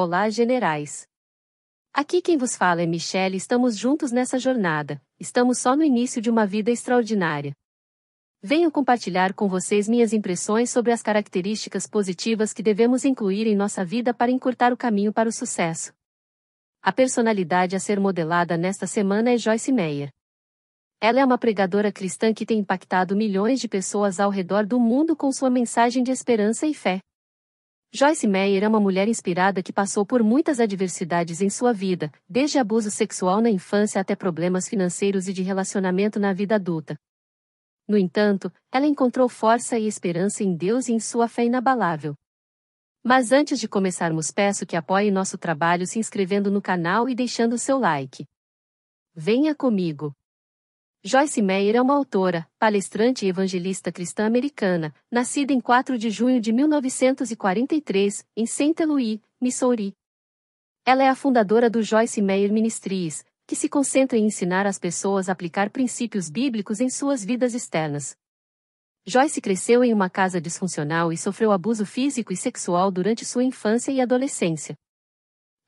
Olá, generais! Aqui quem vos fala é Michelle estamos juntos nessa jornada, estamos só no início de uma vida extraordinária. Venho compartilhar com vocês minhas impressões sobre as características positivas que devemos incluir em nossa vida para encurtar o caminho para o sucesso. A personalidade a ser modelada nesta semana é Joyce Meyer. Ela é uma pregadora cristã que tem impactado milhões de pessoas ao redor do mundo com sua mensagem de esperança e fé. Joyce Meyer é uma mulher inspirada que passou por muitas adversidades em sua vida, desde abuso sexual na infância até problemas financeiros e de relacionamento na vida adulta. No entanto, ela encontrou força e esperança em Deus e em sua fé inabalável. Mas antes de começarmos, peço que apoie nosso trabalho se inscrevendo no canal e deixando seu like. Venha comigo! Joyce Meyer é uma autora, palestrante e evangelista cristã americana, nascida em 4 de junho de 1943, em St. Louis, Missouri. Ela é a fundadora do Joyce Meyer Ministries, que se concentra em ensinar as pessoas a aplicar princípios bíblicos em suas vidas externas. Joyce cresceu em uma casa disfuncional e sofreu abuso físico e sexual durante sua infância e adolescência.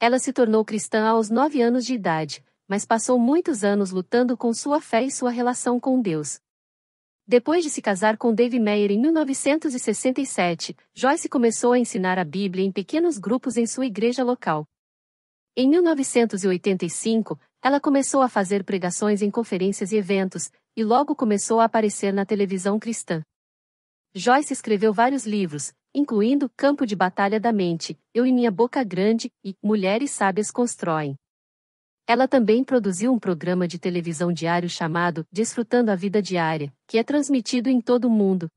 Ela se tornou cristã aos 9 anos de idade, mas passou muitos anos lutando com sua fé e sua relação com Deus. Depois de se casar com Dave Meyer em 1967, Joyce começou a ensinar a Bíblia em pequenos grupos em sua igreja local. Em 1985, ela começou a fazer pregações em conferências e eventos, e logo começou a aparecer na televisão cristã. Joyce escreveu vários livros, incluindo Campo de Batalha da Mente, Eu e Minha Boca Grande e Mulheres Sábias Constroem. Ela também produziu um programa de televisão diário chamado Desfrutando a Vida Diária, que é transmitido em todo o mundo.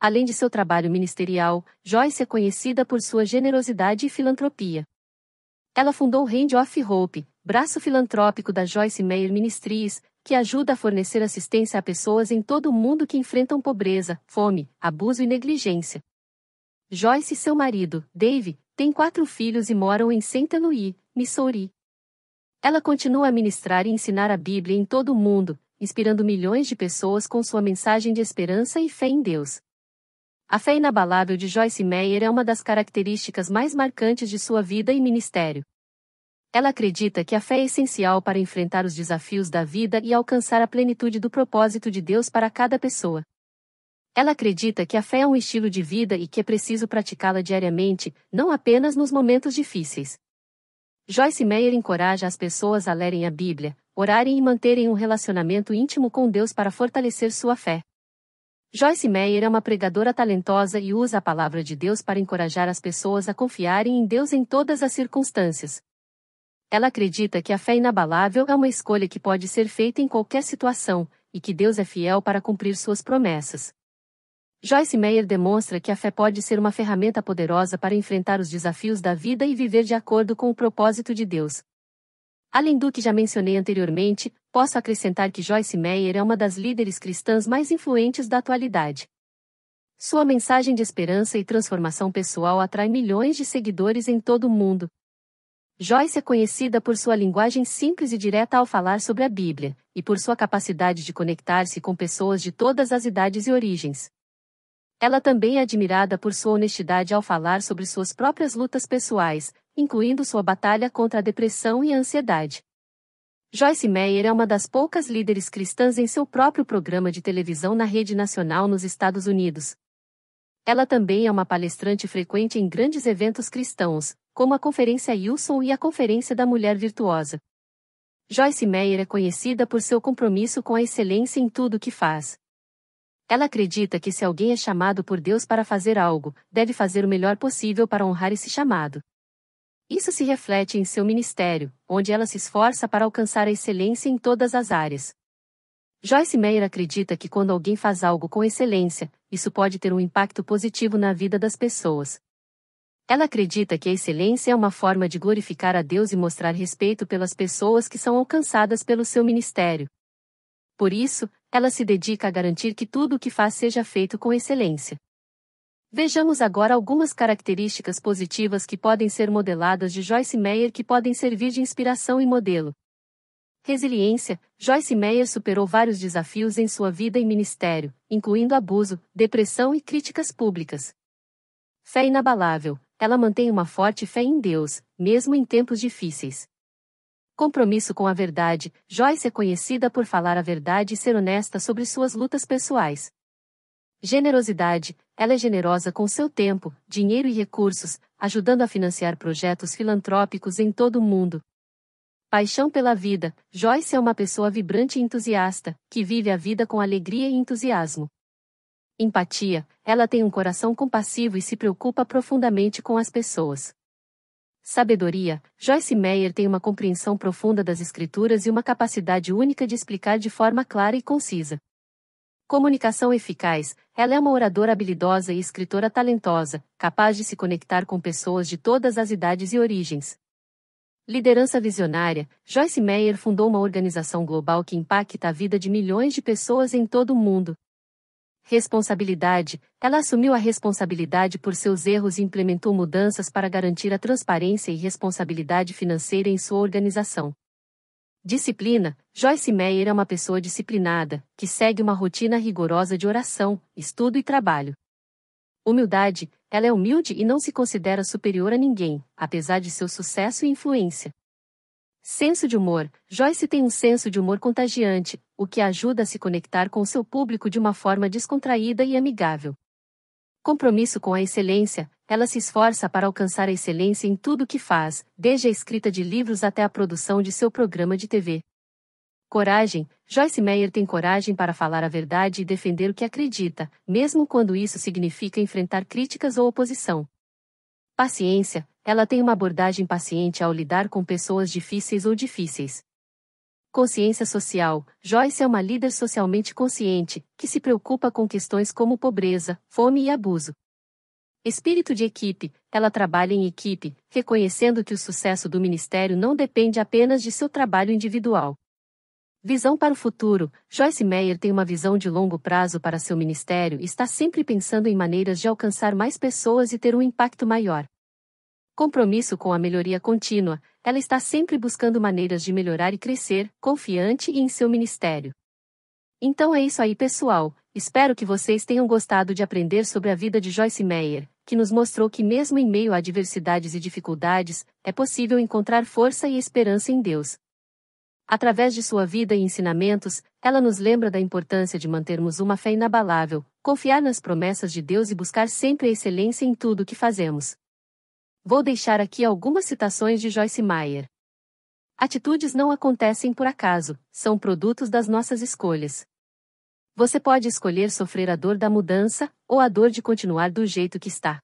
Além de seu trabalho ministerial, Joyce é conhecida por sua generosidade e filantropia. Ela fundou o Hand of Hope, braço filantrópico da Joyce Meyer Ministries, que ajuda a fornecer assistência a pessoas em todo o mundo que enfrentam pobreza, fome, abuso e negligência. Joyce e seu marido, Dave, têm quatro filhos e moram em St. Louis, Missouri. Ela continua a ministrar e ensinar a Bíblia em todo o mundo, inspirando milhões de pessoas com sua mensagem de esperança e fé em Deus. A fé inabalável de Joyce Meyer é uma das características mais marcantes de sua vida e ministério. Ela acredita que a fé é essencial para enfrentar os desafios da vida e alcançar a plenitude do propósito de Deus para cada pessoa. Ela acredita que a fé é um estilo de vida e que é preciso praticá-la diariamente, não apenas nos momentos difíceis. Joyce Meyer encoraja as pessoas a lerem a Bíblia, orarem e manterem um relacionamento íntimo com Deus para fortalecer sua fé. Joyce Meyer é uma pregadora talentosa e usa a palavra de Deus para encorajar as pessoas a confiarem em Deus em todas as circunstâncias. Ela acredita que a fé inabalável é uma escolha que pode ser feita em qualquer situação, e que Deus é fiel para cumprir suas promessas. Joyce Meyer demonstra que a fé pode ser uma ferramenta poderosa para enfrentar os desafios da vida e viver de acordo com o propósito de Deus. Além do que já mencionei anteriormente, posso acrescentar que Joyce Meyer é uma das líderes cristãs mais influentes da atualidade. Sua mensagem de esperança e transformação pessoal atrai milhões de seguidores em todo o mundo. Joyce é conhecida por sua linguagem simples e direta ao falar sobre a Bíblia, e por sua capacidade de conectar-se com pessoas de todas as idades e origens. Ela também é admirada por sua honestidade ao falar sobre suas próprias lutas pessoais, incluindo sua batalha contra a depressão e a ansiedade. Joyce Meyer é uma das poucas líderes cristãs em seu próprio programa de televisão na rede nacional nos Estados Unidos. Ela também é uma palestrante frequente em grandes eventos cristãos, como a Conferência Wilson e a Conferência da Mulher Virtuosa. Joyce Meyer é conhecida por seu compromisso com a excelência em tudo o que faz. Ela acredita que se alguém é chamado por Deus para fazer algo, deve fazer o melhor possível para honrar esse chamado. Isso se reflete em seu ministério, onde ela se esforça para alcançar a excelência em todas as áreas. Joyce Meyer acredita que quando alguém faz algo com excelência, isso pode ter um impacto positivo na vida das pessoas. Ela acredita que a excelência é uma forma de glorificar a Deus e mostrar respeito pelas pessoas que são alcançadas pelo seu ministério. Por isso, ela se dedica a garantir que tudo o que faz seja feito com excelência. Vejamos agora algumas características positivas que podem ser modeladas de Joyce Meyer que podem servir de inspiração e modelo. Resiliência: Joyce Meyer superou vários desafios em sua vida e ministério, incluindo abuso, depressão e críticas públicas. Fé inabalável: ela mantém uma forte fé em Deus, mesmo em tempos difíceis compromisso com a verdade, Joyce é conhecida por falar a verdade e ser honesta sobre suas lutas pessoais. Generosidade, ela é generosa com seu tempo, dinheiro e recursos, ajudando a financiar projetos filantrópicos em todo o mundo. Paixão pela vida, Joyce é uma pessoa vibrante e entusiasta, que vive a vida com alegria e entusiasmo. Empatia, ela tem um coração compassivo e se preocupa profundamente com as pessoas. Sabedoria, Joyce Meyer tem uma compreensão profunda das escrituras e uma capacidade única de explicar de forma clara e concisa. Comunicação eficaz, ela é uma oradora habilidosa e escritora talentosa, capaz de se conectar com pessoas de todas as idades e origens. Liderança visionária, Joyce Meyer fundou uma organização global que impacta a vida de milhões de pessoas em todo o mundo, Responsabilidade: Ela assumiu a responsabilidade por seus erros e implementou mudanças para garantir a transparência e responsabilidade financeira em sua organização. Disciplina: Joyce Meyer é uma pessoa disciplinada, que segue uma rotina rigorosa de oração, estudo e trabalho. Humildade: Ela é humilde e não se considera superior a ninguém, apesar de seu sucesso e influência. Senso de humor. Joyce tem um senso de humor contagiante, o que ajuda a se conectar com seu público de uma forma descontraída e amigável. Compromisso com a excelência. Ela se esforça para alcançar a excelência em tudo que faz, desde a escrita de livros até a produção de seu programa de TV. Coragem. Joyce Meyer tem coragem para falar a verdade e defender o que acredita, mesmo quando isso significa enfrentar críticas ou oposição. Paciência. Ela tem uma abordagem paciente ao lidar com pessoas difíceis ou difíceis. Consciência social. Joyce é uma líder socialmente consciente, que se preocupa com questões como pobreza, fome e abuso. Espírito de equipe. Ela trabalha em equipe, reconhecendo que o sucesso do ministério não depende apenas de seu trabalho individual. Visão para o futuro. Joyce Meyer tem uma visão de longo prazo para seu ministério e está sempre pensando em maneiras de alcançar mais pessoas e ter um impacto maior compromisso com a melhoria contínua, ela está sempre buscando maneiras de melhorar e crescer, confiante e em seu ministério. Então é isso aí, pessoal. Espero que vocês tenham gostado de aprender sobre a vida de Joyce Meyer, que nos mostrou que, mesmo em meio a adversidades e dificuldades, é possível encontrar força e esperança em Deus. Através de sua vida e ensinamentos, ela nos lembra da importância de mantermos uma fé inabalável, confiar nas promessas de Deus e buscar sempre a excelência em tudo o que fazemos. Vou deixar aqui algumas citações de Joyce Meyer. Atitudes não acontecem por acaso, são produtos das nossas escolhas. Você pode escolher sofrer a dor da mudança ou a dor de continuar do jeito que está.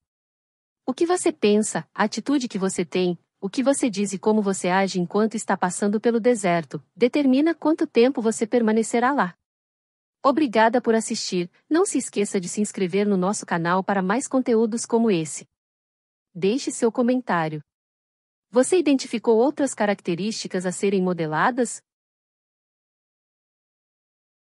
O que você pensa, a atitude que você tem, o que você diz e como você age enquanto está passando pelo deserto, determina quanto tempo você permanecerá lá. Obrigada por assistir. Não se esqueça de se inscrever no nosso canal para mais conteúdos como esse. Deixe seu comentário. Você identificou outras características a serem modeladas?